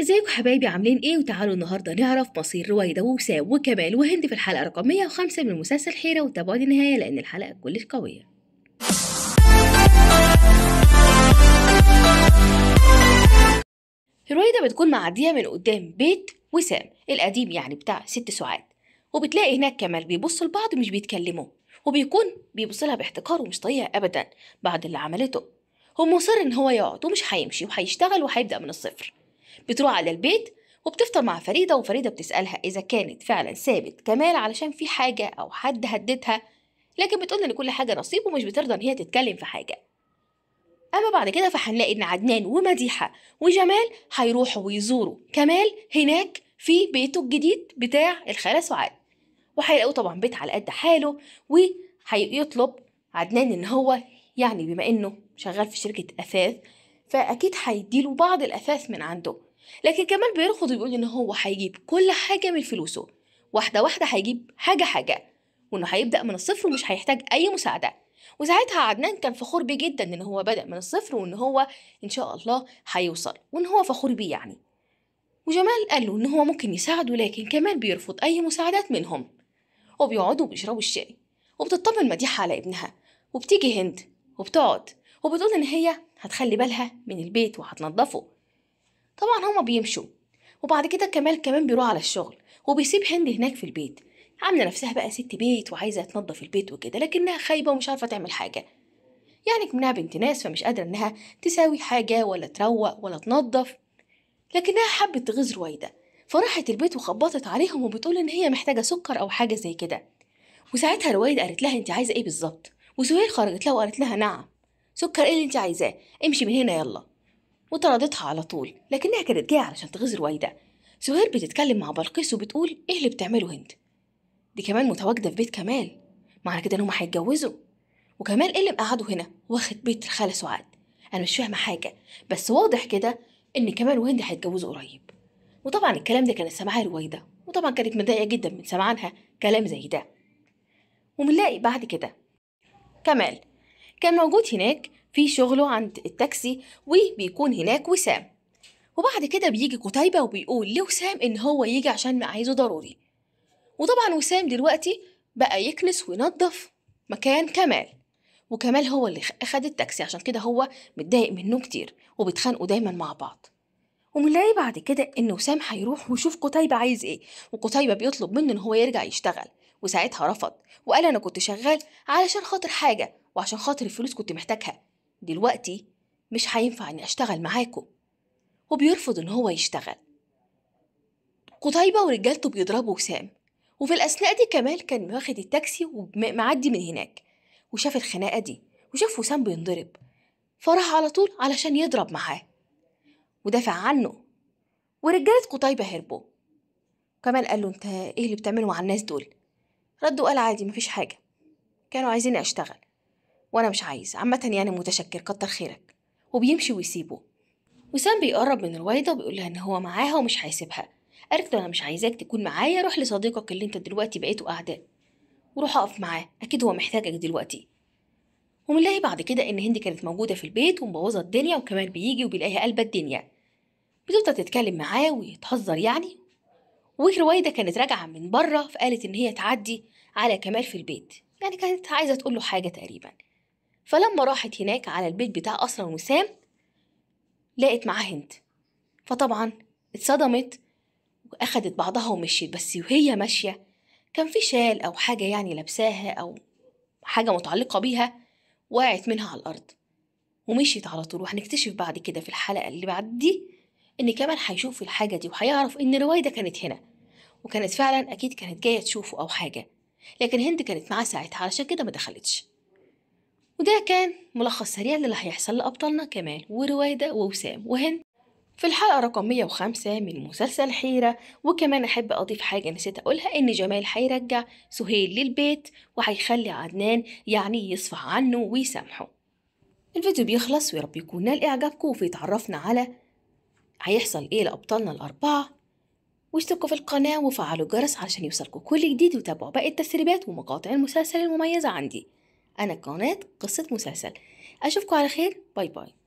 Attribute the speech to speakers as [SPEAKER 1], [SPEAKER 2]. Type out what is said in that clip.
[SPEAKER 1] ازيكم حبايبي عاملين ايه وتعالوا النهارده نعرف مصير رويده ووسام وكمال وهند في الحلقه رقم 105 من مسلسل حيره وتابعوا النهايه لان الحلقه كلش قويه رويده بتكون معديه من قدام بيت وسام القديم يعني بتاع ست ساعات وبتلاقي هناك كمال بيبصوا لبعض ومش بيتكلموا وبيكون بيبص لها باحتقار ومش طايقها ابدا بعد اللي عملته هو مصر ان هو يقعد ومش هيمشي وهيشتغل وهيبدا من الصفر بتروح على البيت وبتفطر مع فريدة وفريدة بتسألها إذا كانت فعلا سابت كمال علشان في حاجة أو حد هددها لكن بتقول إن كل حاجة نصيب ومش بترضى إن هي تتكلم في حاجة أما بعد كده فهنلاقي إن عدنان ومديحة وجمال هيروحوا ويزوروا كمال هناك في بيته الجديد بتاع الخالة سعاد وهيلاقوه طبعا بيت على قد حاله وهيطلب عدنان إن هو يعني بما إنه شغال في شركة أثاث فأكيد هيديله بعض الأثاث من عنده لكن كمال بيرفض ويقول ان هو هيجيب كل حاجه من فلوسه واحده واحده هيجيب حاجه حاجه وانه هيبدا من الصفر ومش هيحتاج اي مساعده وساعتها عدنان كان فخور بيه جدا ان هو بدا من الصفر وان هو ان شاء الله هيوصل وان هو فخور بيه يعني وجمال قال له ان هو ممكن يساعده لكن كمال بيرفض اي مساعدات منهم وبيقعدوا بيشربوا الشاي وبتطمن مديحة على ابنها وبتيجي هند وبتقعد وبتقول ان هي هتخلي بالها من البيت وهتنضفه طبعا هما بيمشوا وبعد كده كمال كمان بيروح على الشغل وبيسيب هند هناك في البيت عامله نفسها بقى ست بيت وعايزه تنظف البيت وكده لكنها خايبه ومش عارفه تعمل حاجه يعني كمنها بنت ناس فمش قادره انها تساوي حاجه ولا تروق ولا تنظف لكنها حبت تغيظ رويده فراحت البيت وخبطت عليهم وبتقول ان هي محتاجه سكر او حاجه زي كده وساعتها رويده قالت لها انت عايزه ايه بالظبط وسهيل خرجت لها وقالت لها نعم سكر ايه اللي انت عايزاه امشي من هنا يلا وطردتها على طول لكنها كانت جاية علشان تغيظ رويدة سهير بتتكلم مع بلقيس وبتقول إيه اللي بتعمله هند دي كمان متواجدة في بيت كمال معنى كده إن هما هيتجوزوا وكمال إيه اللي مقعده هنا واخد بيت الخالة سعاد أنا مش فاهمة حاجة بس واضح كده إن كمال وهند هيتجوزوا قريب وطبعا الكلام ده كانت سامعاه رويدة وطبعا كانت متضايقة جدا من سمعانها كلام زي ده وبنلاقي بعد كده كمال كان موجود هناك في شغله عند التاكسي وبيكون هناك وسام وبعد كده بيجي قتيبة وبيقول لوسام إن هو يجي عشان عايزه ضروري وطبعا وسام دلوقتي بقى يكنس وينظف مكان كمال وكمال هو اللي أخد التاكسي عشان كده هو متضايق منه كتير وبيتخانقوا دايما مع بعض ومنلاقي بعد كده إن وسام هيروح ويشوف قتيبة عايز إيه وقتيبة بيطلب منه إن هو يرجع يشتغل وساعتها رفض وقال أنا كنت شغال علشان خاطر حاجة وعشان خاطر الفلوس كنت محتاجها دلوقتي مش هينفع اني اشتغل معاكم وبيرفض ان هو يشتغل قطيبة ورجالته بيضربوا وسام وفي الأثناء دي كمال كان واخد التاكسي ومعدي من هناك وشاف الخناقة دي وشاف وسام بينضرب فراح على طول علشان يضرب معاه ودافع عنه ورجالة قطيبة هربوا كمال قال له انت ايه اللي بتعمله مع الناس دول ردوا قال عادي مفيش حاجة كانوا عايزين اشتغل وأنا مش عايز عامة يعني متشكر كتر خيرك وبيمشي ويسيبه وسام بيقرب من رويدة وبيقول لها إن هو معاها ومش هيسيبها قالت له أنا مش عايزاك تكون معايا روح لصديقك اللي أنت دلوقتي بقيتوا أعداء وروح أقف معاه أكيد هو محتاجك دلوقتي ومنلاقي بعد كده إن هندي كانت موجودة في البيت ومبوظة الدنيا وكمان بيجي وبيلاقيها قلبة الدنيا بتفضل تتكلم معاه ويتهزر يعني ورويدة كانت راجعة من بره فقالت إن هي تعدي على كمال في البيت يعني كانت عايزة تقول له حاجة تقريبا فلما راحت هناك على البيت بتاع أسرى وسام لقت معاه هند فطبعا اتصدمت وأخدت بعضها ومشيت بس وهي ماشية كان في شال أو حاجة يعني لابساها أو حاجة متعلقة بيها وقعت منها على الأرض ومشيت على طول وهنكتشف بعد كده في الحلقة اللي بعد دي إن كمان هيشوف الحاجة دي وهيعرف إن روايدة كانت هنا وكانت فعلا أكيد كانت جاية تشوفه أو حاجة لكن هند كانت معاه ساعتها علشان كده ما دخلتش وده كان ملخص سريع للي هيحصل لأبطالنا كمال وروايدة ووسام وهند في الحلقة رقم 105 من مسلسل حيرة وكمان أحب أضيف حاجة نسيت أقولها إن جمال هيرجع سهيل للبيت وهيخلي عدنان يعني يصفح عنه ويسامحه الفيديو بيخلص ويارب يكون نال إعجابكم ويتعرفنا على هيحصل إيه لأبطالنا الأربعة واشتركوا في القناة وفعلوا الجرس علشان يوصلكوا كل جديد وتابعوا باقي التسريبات ومقاطع المسلسل المميزة عندي أنا كانت قصة مسلسل أشوفكم على خير باي باي